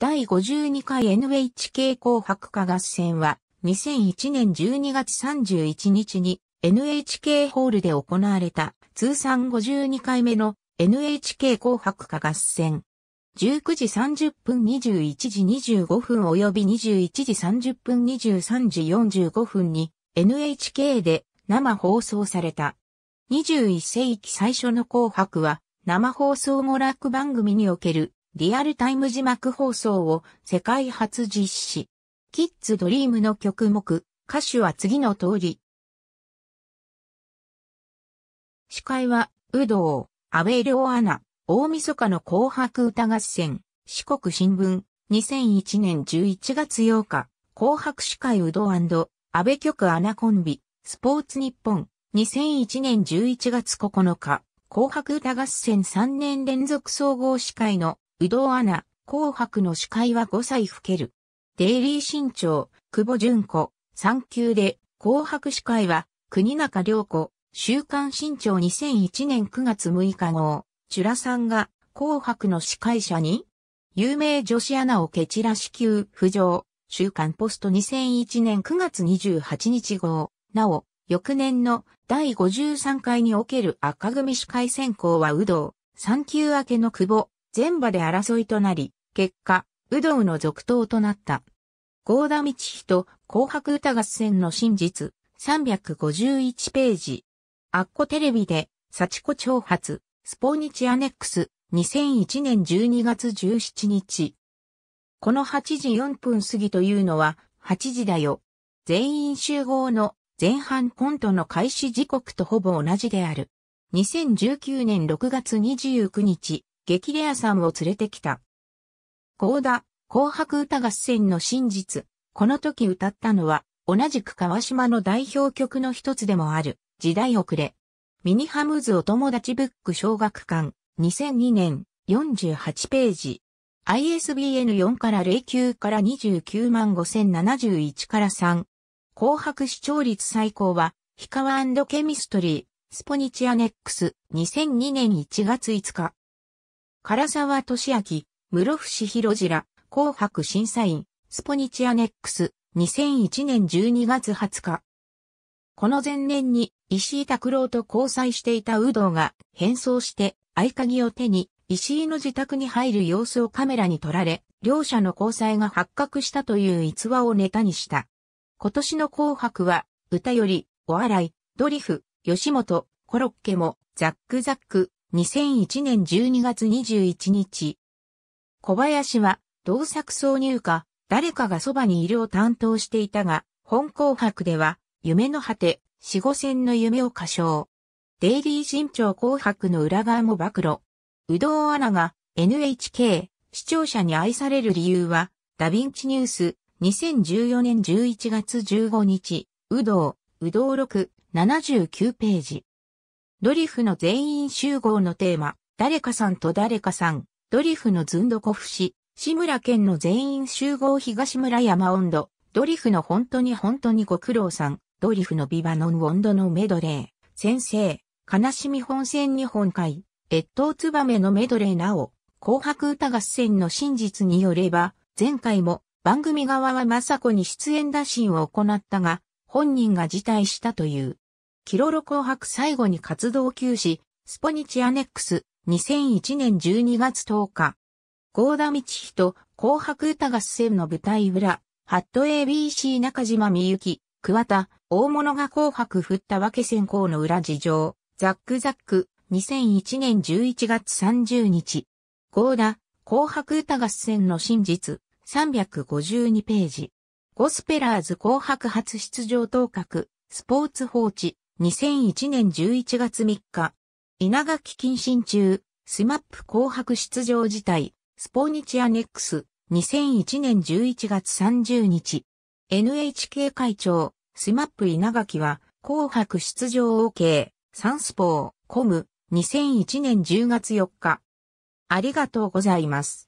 第52回 NHK 紅白歌合戦は2001年12月31日に NHK ホールで行われた通算52回目の NHK 紅白歌合戦。19時30分21時25分及び21時30分23時45分に NHK で生放送された。21世紀最初の紅白は生放送娯楽番組におけるリアルタイム字幕放送を世界初実施。キッズドリームの曲目、歌手は次の通り。司会は、有働、安倍良アナ、大晦日の紅白歌合戦、四国新聞、2001年11月8日、紅白司会有働安倍局アナコンビ、スポーツ日本、2001年11月9日、紅白歌合戦3年連続総合司会のうどうアナ、紅白の司会は5歳老ける。デイリー新潮、久保純子、産休で、紅白司会は、国中良子、週刊新潮2001年9月6日号、チュラさんが、紅白の司会者に、有名女子アナを蹴散らし級浮上、週刊ポスト2001年9月28日号、なお、翌年の第53回における赤組司会選考は有働、産休明けの久保、全場で争いとなり、結果、有働の続投となった。合田道人、紅白歌合戦の真実、351ページ。アッコテレビで、幸子挑発、スポーニチアネックス、2001年12月17日。この8時4分過ぎというのは、8時だよ。全員集合の前半コントの開始時刻とほぼ同じである。2019年6月29日、激レアさんを連れてきた。高田、紅白歌合戦の真実。この時歌ったのは、同じく川島の代表曲の一つでもある、時代遅れ。ミニハムズお友達ブック小学館、2002年、48ページ。ISBN 4から09から29万5071から3。紅白視聴率最高は、ヒカワケミストリー、スポニチアネックス、2002年1月5日。唐沢俊明、室伏広次ら、紅白審査員、スポニチアネックス、2001年12月20日。この前年に石井拓郎と交際していた有働が変装して合鍵を手に石井の自宅に入る様子をカメラに撮られ、両者の交際が発覚したという逸話をネタにした。今年の紅白は、歌より、お笑い、ドリフ、吉本、コロッケも、ザックザック、2001年12月21日。小林は、同作挿入歌、誰かがそばにいるを担当していたが、本紅白では、夢の果て、四五戦の夢を歌唱。デイリー新潮紅白の裏側も暴露。うどうアナが NHK 視聴者に愛される理由は、ダヴィンチニュース2014年11月15日、うどう、うどう6、79ページ。ドリフの全員集合のテーマ、誰かさんと誰かさん、ドリフのズンドコフ氏、志村県の全員集合東村山温度、ドリフの本当に本当にご苦労さん、ドリフのビバノン温度のメドレー、先生、悲しみ本戦日本海、越冬ツバメのメドレーなお、紅白歌合戦の真実によれば、前回も番組側は雅子に出演打診を行ったが、本人が辞退したという。キロロ紅白最後に活動休止、スポニチアネックス、2001年12月10日。ミ田道人、紅白歌合戦の舞台裏、ハット ABC 中島みゆき、桑田、大物が紅白振ったわけ先行の裏事情、ザックザック、2001年11月30日。ー田、紅白歌合戦の真実、352ページ。ゴスペラーズ紅白初出場当格、スポーツ放置。2001年11月3日、稲垣謹慎中、スマップ紅白出場辞退、スポニチアネックス、2001年11月30日、NHK 会長、スマップ稲垣は、紅白出場 OK、サンスポー、コム、2001年10月4日。ありがとうございます。